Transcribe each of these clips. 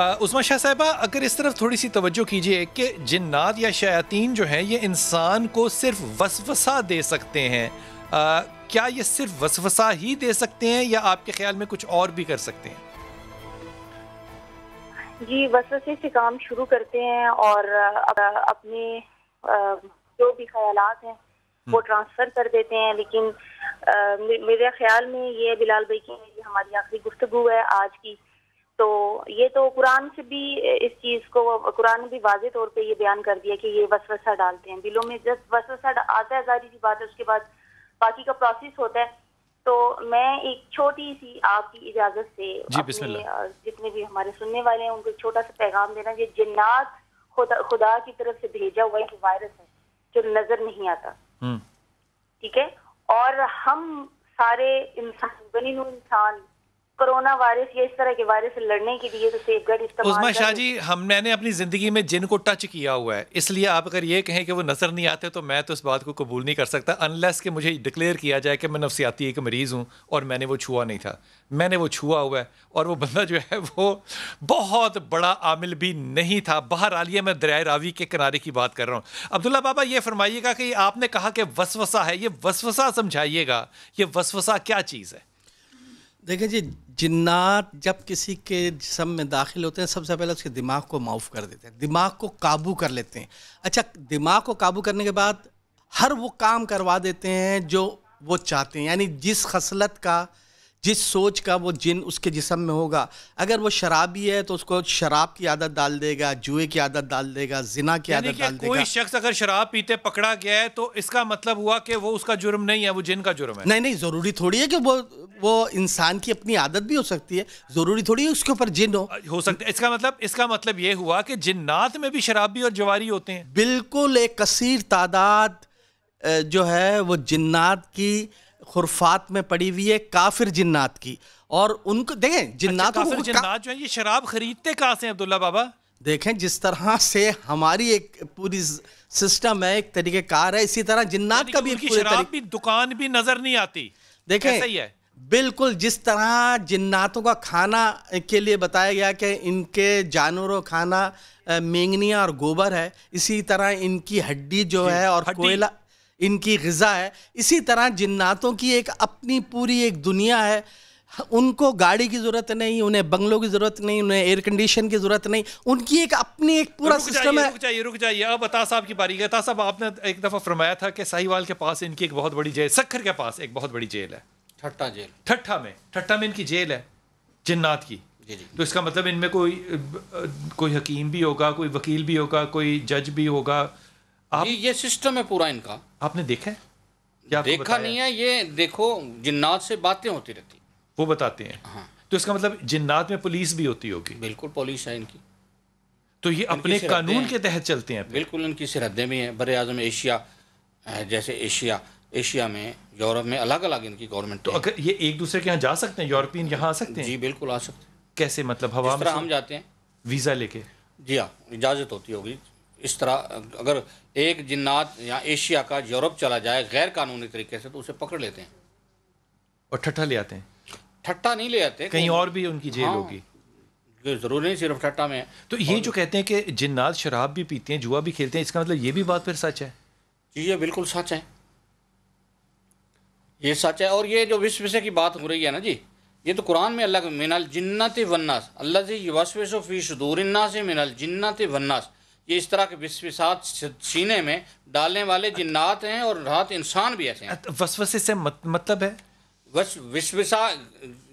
उस्मा शाह साहबा अगर इस तरफ थोड़ी सी तवज्जो कीजिए कि जिन्नात या शयातीन जो हैं ये इंसान को सिर्फ वसवसा दे सकते हैं आ, क्या ये सिर्फ वसवसा ही दे सकते हैं या आपके ख्याल में कुछ और भी कर सकते हैं जी वसवसे से काम शुरू करते हैं और अपने जो भी ख्याल हैं वो हम्म। ट्रांसफ़र कर देते हैं लेकिन मेरे ख्याल में ये बिलाल भाई की हमारी आखिरी गुफ्तु है आज की तो ये तो कुरान से भी इस चीज़ को कुरान ने भी वाजे तौर पे ये बयान कर दिया कि ये वसवसा डालते हैं दिलों में जब वसवसा आता है जारी सी बात है उसके बाद बाकी का प्रोसेस होता है तो मैं एक छोटी सी आपकी इजाजत से अपने जितने भी हमारे सुनने वाले हैं उनको छोटा सा पैगाम देना ये जिन्नात खुदा खुदा की तरफ से भेजा हुआ एक वायरस है जो नजर नहीं आता हम्म। ठीक है और हम सारे इंसान बनी इंसान कोरोना वायरस या इस तरह के वायरस से लड़ने के लिए तो सेफ गार्ड इस्तेमाल शाह जी हम मैंने अपनी जिंदगी में जिनको टच किया हुआ है इसलिए आप अगर ये कहें कि वो नजर नहीं आते तो मैं तो इस बात को कबूल नहीं कर सकता अनलेस के मुझे डिक्लेयर किया जाए कि मैं नफसियाती एक मरीज़ हूँ और मैंने वो छुआ नहीं था मैंने वो छुआ हुआ है और वो बंदा जो है वो बहुत बड़ा आमिल भी नहीं था बाहर आलिए मैं दरिया रावी के किनारे की बात कर रहा हूँ अब्दुल्ला बाबा ये फरमाइएगा कि आपने कहा कि वसवसा है ये वसवसा समझाइएगा ये वसवसा क्या चीज़ है देखें जी जिन्नात जब किसी के जिसम में दाखिल होते हैं सबसे पहले उसके दिमाग को माउफ कर देते हैं दिमाग को काबू कर लेते हैं अच्छा दिमाग को काबू करने के बाद हर वो काम करवा देते हैं जो वो चाहते हैं यानी जिस खसलत का जिस सोच का वो जिन उसके जिसम में होगा अगर वो शराबी है तो उसको शराब की आदत डाल देगा जुए की आदत डाल देगा जिना की आदत डाल देगा कोई शख्स अगर शराब पीते पकड़ा गया है तो इसका मतलब हुआ कि वो उसका जुर्म नहीं है वो जिन का जुर्म है नहीं नहीं ज़रूरी थोड़ी है कि वो वो इंसान की अपनी आदत भी हो सकती है ज़रूरी थोड़ी है उसके ऊपर जिन हो हो सकता है इसका मतलब इसका मतलब ये हुआ कि जिन्नात में भी शराबी और जवारी होते हैं बिल्कुल एक कसीर तादाद जो है वो जिन्नात की खुरफात में पड़ी हुई है काफिर जिन्नात की और उनको देखें जिन्नात अच्छा, काफिर जिन्नात जो है ये शराब खरीदते कहाँ से अब्दुल्ला बाबा देखें जिस तरह से हमारी एक पूरी सिस्टम है एक कार है इसी तरह जिन्नात का भी शराब भी दुकान भी नज़र नहीं आती देखें सही है बिल्कुल जिस तरह जिन्नातों का खाना के लिए बताया गया कि इनके जानवरों खाना मेंगनिया और गोबर है इसी तरह इनकी हड्डी जो है और कोयला इनकी गज़ा है इसी तरह जिन्नातों की एक अपनी पूरी एक दुनिया है उनको गाड़ी की ज़रूरत नहीं उन्हें बंगलों की ज़रूरत नहीं उन्हें एयर कंडीशन की ज़रूरत नहीं उनकी एक अपनी एक पूरा सिस्टम है रुक जाइए रुक जाइए अब अता साहब की बारी अता साहब आपने एक दफ़ा फरमाया था कि साहिवाल के पास इनकी एक बहुत बड़ी जेल सखर के पास एक बहुत बड़ी जेल है ठट्टा जेल ठट्ठा में ठट्ठा में इनकी जेल है जिन्नात की तो इसका मतलब इनमें कोई कोई हकीम भी होगा कोई वकील भी होगा कोई जज भी होगा आप ये, ये सिस्टम है पूरा इनका आपने देखा है क्या देखा नहीं है ये देखो जिन्नात से बातें होती रहती वो बताते हैं हाँ तो इसका मतलब जिन्नात में पुलिस भी होती होगी बिल्कुल पुलिस है इनकी तो ये अपने कानून के तहत चलते हैं बिल्कुल इनकी सरहदें भी हैं बर आजम एशिया जैसे एशिया एशिया में यूरोप में अलग अलग इनकी गवर्नमेंट तो अगर ये एक दूसरे के यहाँ जा सकते हैं यूरोपियन यहाँ आ सकते हैं जी बिल्कुल आ सकते हैं कैसे मतलब हवा में हम जाते हैं वीज़ा लेके जी हाँ इजाज़त होती होगी इस तरह अगर एक जिन्नात या एशिया का यूरोप चला जाए गैर कानूनी तरीके से तो उसे पकड़ लेते हैं और ठट्ठा ले आते हैं ठट्ठा नहीं ले आते कहीं और भी उनकी जेल हाँ, होगी जरूरी नहीं सिर्फ ठट्टा में तो ये जो कहते हैं कि जिन्नात शराब भी पीते हैं जुआ भी खेलते हैं इसका मतलब ये भी बात फिर सच है जी ये बिल्कुल सच है ये सच है और ये जो विश्व से की बात हो रही है ना जी ये तो कुरान में अल्लाह मिनल जिन्नत वन्नास अल्लाह से सो फी सदूर से मिनल जिन्नत वन्नास ये इस तरह के विश्वसात सीने में डालने वाले जिन्नात हैं और रात इंसान भी ऐसे हैं वसवसे से मत, मतलब है विश्वसा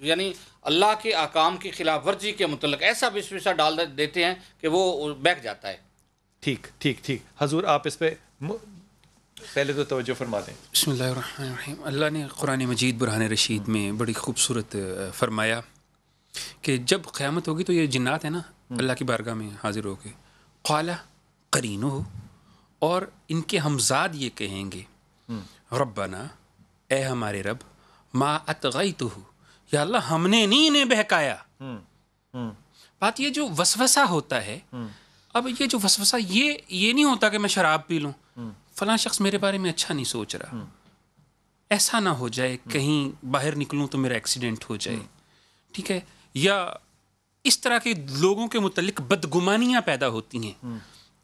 यानी अल्लाह के आकाम की खिलाफ वर्जी के मतलब ऐसा विश्वसा डाल देते हैं कि वो बैठ जाता है ठीक ठीक ठीक हजूर आप इस पर पहले तो तवज्जो फरमा दें बसमीम अल्लाह ने कुरान मजीद बुरहान रशीद में बड़ी खूबसूरत फरमाया कि जब क़्यामत होगी तो ये जिन्नात है ना हम्म। अल्लाह की बारगाह में हाजिर होके क़ाला करीन और इनके हमजाद ये कहेंगे हम्म। रबाना ए हमारे रब माँ अतगई तो या अल्लाह हमने नहीं इन्हें बहकाया हम्म, हम्म। बात ये जो वसवसा होता है अब ये जो वसवसा ये ये नहीं होता कि मैं शराब पी लूँ फला शख्स मेरे बारे में अच्छा नहीं सोच रहा ऐसा ना हो जाए कहीं बाहर निकलूँ तो मेरा एक्सीडेंट हो जाए ठीक है या इस तरह के लोगों के मुतलिक बदगुमानियाँ पैदा होती हैं हम्म।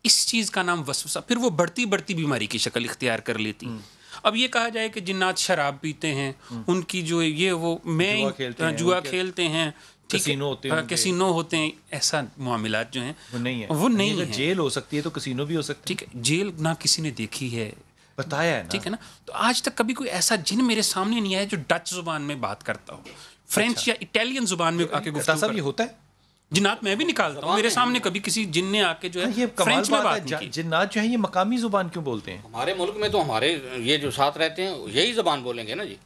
इस चीज़ का नाम वसवसा फिर वो बढ़ती बढ़ती बीमारी की शक्ल इख्तियार कर लेती हैं हम्म। अब ये कहा जाए कि जिन्नात शराब पीते हैं हम्म। उनकी जो ये वो मैं जुआ खेलते हैं, जुआ खेलते हैं कसिनो होते हैं हाँ, कसिनो होते हैं ऐसा मामला जो है वो नहीं है वो नहीं है जेल हो सकती है तो कसिनो भी हो सकती है ठीक है जेल ना किसी ने देखी है बताया है ठीक है ना तो आज तक कभी कोई ऐसा जिन मेरे सामने नहीं आया जो डच जुबान में बात करता हो फ्रेंच अच्छा। या इटालियन जुबान में तो आके गुफ्तगू होता है जिन्नात मैं भी निकालता हूँ मेरे सामने कभी किसी जिन ने आके जो है हाँ, ये फ्रेंच में बात की जिन्नात जो है ये मकामी जुबान क्यों बोलते हैं हमारे मुल्क में तो हमारे ये जो साथ रहते हैं यही जबान बोलेंगे ना जी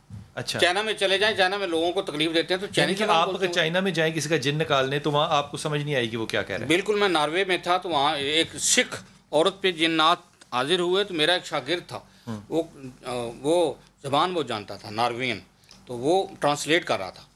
अच्छा चाइना में चले जाएं चाइना में लोगों को तकलीफ देते हैं तो चाइनीज आप अगर चाइना में जाएं किसी का जिन निकालने तो वहाँ आपको समझ नहीं आएगी वो क्या कह रहे हैं बिल्कुल मैं नॉर्वे में था तो वहाँ एक सिख औरत पे जिन्नात हाजिर हुए तो मेरा एक शागिर्द था हम्म। वो वो जबान वो जानता था नॉर्वेन तो वो ट्रांसलेट कर रहा था